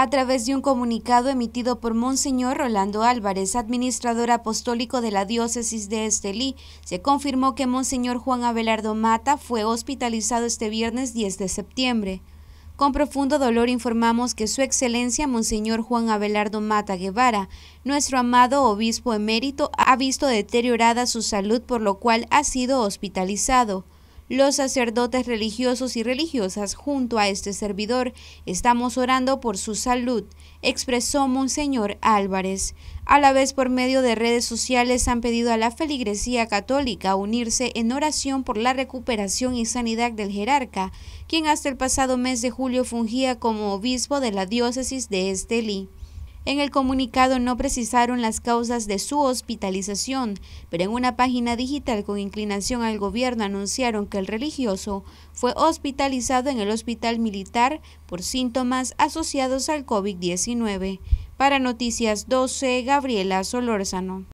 A través de un comunicado emitido por Monseñor Rolando Álvarez, administrador apostólico de la diócesis de Estelí, se confirmó que Monseñor Juan Abelardo Mata fue hospitalizado este viernes 10 de septiembre. Con profundo dolor informamos que Su Excelencia Monseñor Juan Abelardo Mata Guevara, nuestro amado obispo emérito, ha visto deteriorada su salud por lo cual ha sido hospitalizado. Los sacerdotes religiosos y religiosas junto a este servidor estamos orando por su salud, expresó Monseñor Álvarez. A la vez por medio de redes sociales han pedido a la feligresía católica unirse en oración por la recuperación y sanidad del jerarca, quien hasta el pasado mes de julio fungía como obispo de la diócesis de Estelí. En el comunicado no precisaron las causas de su hospitalización, pero en una página digital con inclinación al gobierno anunciaron que el religioso fue hospitalizado en el hospital militar por síntomas asociados al COVID-19. Para Noticias 12, Gabriela Solórzano.